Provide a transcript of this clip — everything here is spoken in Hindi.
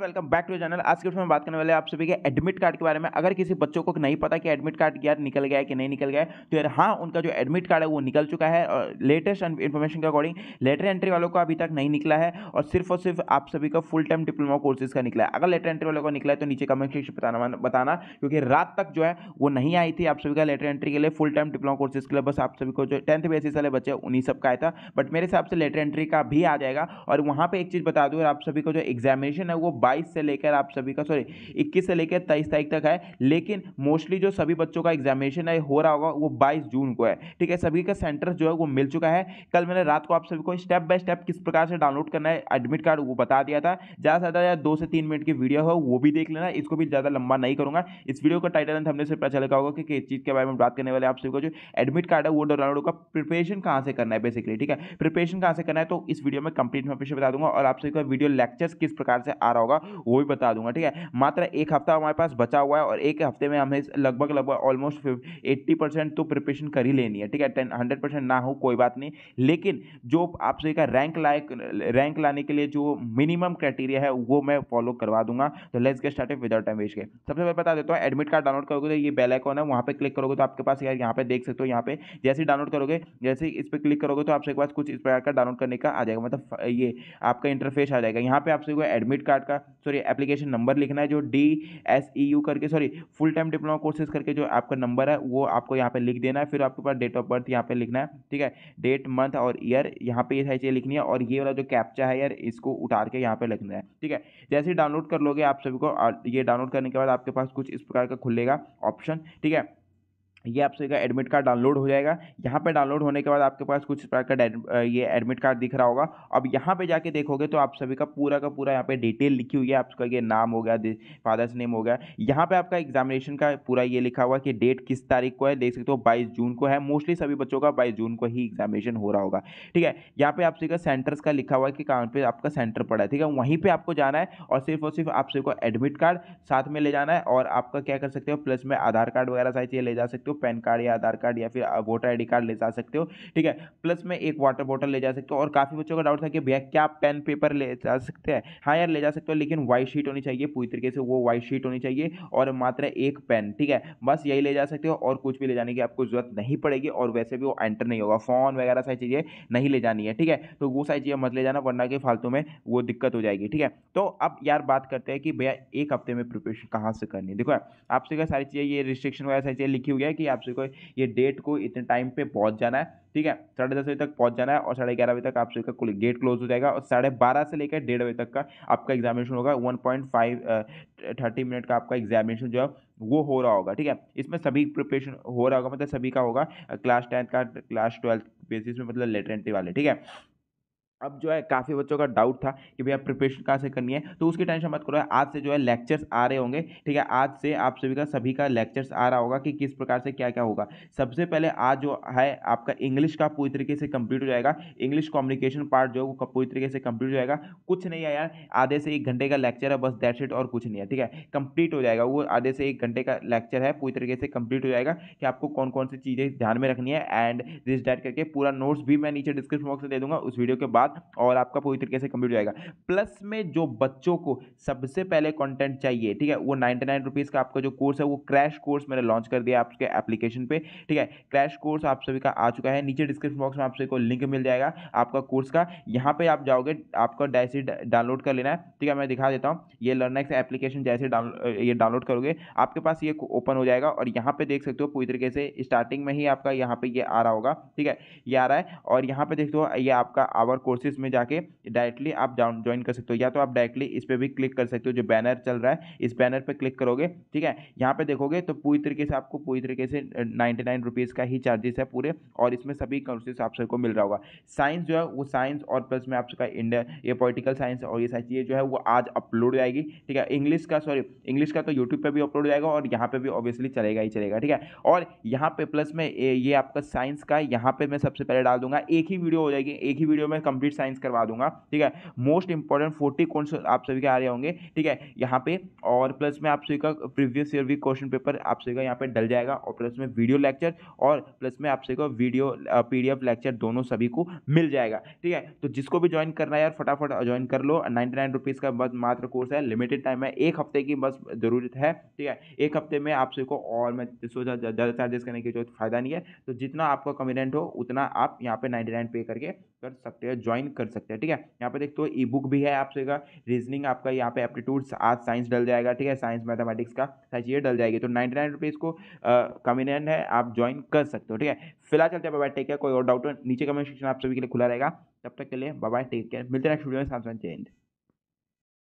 वेलकम बैक टू चैनल आज के में बात करने वाले आप सभी के एडमिट कार्ड के बारे में अगर किसी बच्चों को नहीं पता कि एडमिट कार्ड यार निकल गया है कि नहीं निकल गया है तो यार हाँ उनका जो एडमिट कार्ड है वो निकल चुका है और लेटेस्ट इन्फॉर्मेशन के अकॉर्डिंग लेटर एंट्री वालों को अभी तक नहीं निकला है और सिर्फ और सिर्फ आप सभी का फुल टाइम डिप्लोमा कोर्सेज का निकला है अगर लेटर एंट्री वालों का निकला है तो नीचे कमेंट सेक्शन बताना बताना क्योंकि रात तक जो है वो नहीं आई थी आप सभी का लेटर एंट्री के लिए फुल टाइम डिप्लोमा कोर्सेज के लिए बस आप सभी को जो टेंथ बेसिस वाले बच्चे उन्हीं सब का आया था बट मेरे हिसाब से लेटर एंट्री का भी आ जाएगा और वहाँ पर एक चीज़ बता दूँ आप सभी को जो एग्जामिनेशन है वो बाईस से लेकर आप सभी का सॉरी इक्कीस से लेकर तेईस तारीख तक है लेकिन मोस्टली जो सभी बच्चों का एग्जामिनेशन है हो रहा होगा वो बाईस जून को है ठीक है सभी का सेंटर जो है वो मिल चुका है कल मैंने रात को आप सभी को स्टेप बाय स्टेप किस प्रकार से डाउनलोड करना है एडमिट कार्ड वो बता दिया था ज़्यादा से ज़्यादा दो से तीन मिनट की वीडियो हो वो भी देख लेना इसको भी ज़्यादा लंबा नहीं करूँगा इस वीडियो का टाइटल हमने से पता चलेगा होगा कि किस चीज़ के बारे में बात करने वाले आप सभी को जो एडमिट कार्ड है वो डाउनलोड होगा प्रिपरेशन कहाँ से करना है बेसिकली ठीक है प्रिपरेशन कहाँ से करना है तो इस वीडियो में कंप्लीट मैं पीछे बता दूंगा और आप सभी का वीडियो लेक्चर्स किस प्रकार से आ रहा होगा होगा वो भी बता दूंगा ठीक है मात्र एक हफ्ता हमारे पास बचा हुआ है और एक हफ्ते में हमें लगभग लगभग ऑलमोस्ट एट्टी परसेंट तो प्रिपरेशन कर ही लेनी है ठीक है टेन हंड्रेड परसेंट ना हो कोई बात नहीं लेकिन जो आपसे का रैंक लाइक रैंक लाने के लिए जो मिनिमम क्राइटेरिया है वो मैं फॉलो करवा दूंगा तो let's get started without time waste के सबसे पहले बता देता हूँ एडमिट कार्ड डाउनलोड करोगे तो ये बेल आइकॉन है वहाँ पर क्लिक करोगे तो आपके पास यार यहाँ पे देख सकते हो यहाँ पे जैसे ही डाउनलोड करोगे जैसे इस पर क्लिक करोगे तो आपसे पास कुछ इस प्रकार का डाउनलोड करने का आ जाएगा मतलब ये आपका इंटरफेस आ जाएगा यहाँ पे आपसे एडमिट कार्ड का सॉरी एप्लीकेशन नंबर लिखना है जो डी एस ई यू करके sorry full time diploma courses करके जो आपका नंबर है वो आपको यहाँ पे लिख देना है फिर आपके पास डेट ऑफ बर्थ यहाँ पे लिखना है ठीक है डेट मंथ और ईयर यहाँ पे ये सारी चीज़ें लिखनी है और ये वाला जो कैप्चा है यार इसको उतार के यहाँ पे लिखना है ठीक है जैसे ही डाउनलोड कर लोगे आप सभी को ये डाउनलोड करने के बाद आपके पास कुछ इस प्रकार का खुलेगा ऑप्शन ठीक है ये आप सभी का एडमिट कार्ड डाउनलोड हो जाएगा यहाँ पे डाउनलोड होने के बाद आपके पास कुछ प्रकार का ये एडमिट कार्ड दिख रहा होगा अब यहाँ पे जाके देखोगे तो आप सभी का पूरा का पूरा यहाँ पे डिटेल लिखी हुई है आपका ये नाम हो गया फादर्स नेम हो गया यहाँ पे आपका एग्जामिनेशन का पूरा ये लिखा हुआ कि डेट किस तारीख को है देख सकते हो बाईस जून को है मोस्टली सभी बच्चों का बाईस जून को ही एग्जामिनेशन हो रहा होगा ठीक है यहाँ पे आप सभी का सेंटर्स का लिखा हुआ है कि कहाँ पर आपका सेंटर पड़ा है ठीक है वहीं पर आपको जाना है और सिर्फ और सिर्फ आप सभी को एडमिट कार्ड साथ में ले जाना है और आपका क्या कर सकते हो प्लस में आधार कार्ड वगैरह सारी चीज़ें ले जा सकते हो सकते हो पैन कार्ड या आधार कार्ड या फिर वोटर आई कार्ड ले जा सकते हो ठीक है प्लस में एक वाटर बॉटल ले जा सकते हो और काफ़ी बच्चों का डाउट था कि भैया क्या पेन पेपर ले जा सकते हैं हाँ यार ले जा सकते हो लेकिन वाइट शीट होनी चाहिए पूरी तरीके से वो वाइट शीट होनी चाहिए और मात्र एक पेन ठीक है बस यही ले जा सकते हो और कुछ भी ले जाने की आपको जरूरत नहीं पड़ेगी और वैसे भी वो एंटर नहीं होगा फ़ोन वगैरह सारी चीज़ें नहीं ले जानी है ठीक है तो वो सारी चीज़ें मत ले जाना वरना के फालतू में वो दिक्कत हो जाएगी ठीक है तो अब यार बात करते हैं कि भैया एक हफ्ते में प्रिपरेशन कहाँ से करनी है देखो आपसे क्या सारी चीज़ें ये रिस्ट्रिक्शन वगैरह सारी चीज़ें लिखी हुई है कि आप सभी को ये डेट को इतने टाइम पे पहुंच जाना है ठीक है साढ़े दस बजे तक पहुंच जाना है और साढ़े ग्यारह बजे तक आप सभी का गेट क्लोज हो जाएगा और साढ़े बारह से लेकर डेढ़ बजे तक का आपका एग्जामिनेशन होगा one point five thirty minute का आपका एग्जामिनेशन जो है वो हो रहा होगा ठीक है इसमें सभी प्रिपरेशन हो रहा होगा मतलब सभी का होगा क्लास टेंथ का क्लास ट्वेल्थ बेसिस में मतलब एंट्री वाले ठीक है अब जो है काफ़ी बच्चों का डाउट था कि भैया प्रिपरेशन कहाँ से करनी है तो उसकी टेंशन मत करो आज से जो है लेक्चर्स आ रहे होंगे ठीक है आज से आप सभी का सभी का लेक्चर्स आ रहा होगा कि किस प्रकार से क्या क्या होगा सबसे पहले आज जो है आपका इंग्लिश का पूरी तरीके से कंप्लीट हो जाएगा इंग्लिश कम्युनिकेशन पार्ट जो है वो पूरी तरीके से कम्प्लीट हो जाएगा कुछ नहीं है यार आधे से एक घंटे का लेक्चर है बस दैट इट और कुछ नहीं है ठीक है कंप्लीट हो जाएगा वो आधे से एक घंटे का लेक्चर है पूरी तरीके से कम्प्लीट हो जाएगा कि आपको कौन कौन सी चीज़ें ध्यान में रखनी है एंड दिस डैट करके पूरा नोट्स भी मैं नीचे डिस्क्रिप्शन बॉक्स में दे दूँगा उस वीडियो के बाद बाद और आपका पूरी तरीके से कंप्लीट हो जाएगा प्लस में जो बच्चों को सबसे पहले कंटेंट चाहिए ठीक है वो नाइन्टी नाइन रुपीज़ का आपका जो कोर्स है वो क्रैश कोर्स मैंने लॉन्च कर दिया आपके एप्लीकेशन पे ठीक है क्रैश कोर्स आप सभी का आ चुका है नीचे डिस्क्रिप्शन बॉक्स में आप सभी को लिंक मिल जाएगा आपका कोर्स का यहाँ पर आप जाओगे आपका डैसे डाउनलोड कर लेना है ठीक है मैं दिखा देता हूँ ये लर्नेक्स एप्लीकेशन जैसे ये डाउनलोड करोगे आपके पास ये ओपन हो जाएगा और यहाँ पर देख सकते हो पूरी तरीके से स्टार्टिंग में ही आपका यहाँ पर ये आ रहा होगा ठीक है ये आ रहा है और यहाँ पर देखते हो ये आपका आवर कोर्स कोर्सेज में जाके डायरेक्टली आप डाउन ज्वाइन कर सकते हो या तो आप डायरेक्टली इस पर भी क्लिक कर सकते हो जो बैनर चल रहा है इस बैनर पर क्लिक करोगे ठीक है यहाँ पर देखोगे तो पूरी तरीके से आपको पूरी तरीके से नाइन्टी का ही चार्जेस है पूरे और इसमें सभी कोर्सेज आप सबको मिल रहा होगा साइंस जो है वो साइंस और प्लस में आप सबका इंडिया ये पॉलिटिकल साइंस और ये सारी चीज़ें जो है वो आज अपलोड जाएगी ठीक है इंग्लिश का सॉरी इंग्लिश का तो यूट्यूब पर भी अपलोड जाएगा और यहाँ पर भी ऑब्वियसली चलेगा ही चलेगा ठीक है और यहाँ पे प्लस में ये आपका साइंस का यहाँ पे मैं सबसे पहले डाल दूंगा एक ही वीडियो हो जाएगी एक ही वीडियो में कंप्लीट कंप्लीट साइंस करवा दूंगा ठीक है मोस्ट इंपॉर्टेंट फोर्टी क्वेश्चन आप सभी के आ रहे होंगे ठीक है यहाँ पे और प्लस में आप सभी का प्रीवियस ईयर भी क्वेश्चन पेपर आप सभी का यहाँ पे डल जाएगा और प्लस में वीडियो लेक्चर और प्लस में आप सभी का वीडियो पी लेक्चर दोनों सभी को मिल जाएगा ठीक है तो जिसको भी ज्वाइन करना है यार फटाफट ज्वाइन कर लो नाइन्टी का बस मात्र कोर्स है लिमिटेड टाइम है एक हफ्ते की बस ज़रूरत है ठीक है एक हफ्ते में आप सभी को और मैं सोचा ज़्यादा चार्जेस करने की जो फायदा नहीं है तो जितना आपका कमिटेंट हो उतना आप यहाँ पे नाइन्टी नाइन पे करके कर सकते हैं ज्वाइन ज्वाइन कर सकते हैं ठीक है यहाँ पे देखते हो ई बुक भी है आपसे का रीजनिंग आपका यहाँ पे एप्टीट्यूड्स आज साइंस डल जाएगा ठीक है साइंस मैथमेटिक्स का साइंस ये डल जाएगी तो नाइन्टी नाइन रुपीज़ को कन्वीनियंट है आप ज्वाइन कर सकते हो ठीक है फिलहाल चलते बाबा टेक केयर कोई और डाउट नीचे कमेंट सेक्शन आप सभी के लिए खुला रहेगा तब तक के लिए बाबा टेक केयर मिलते हैं नेक्स्ट वीडियो में सैमसंग चेंज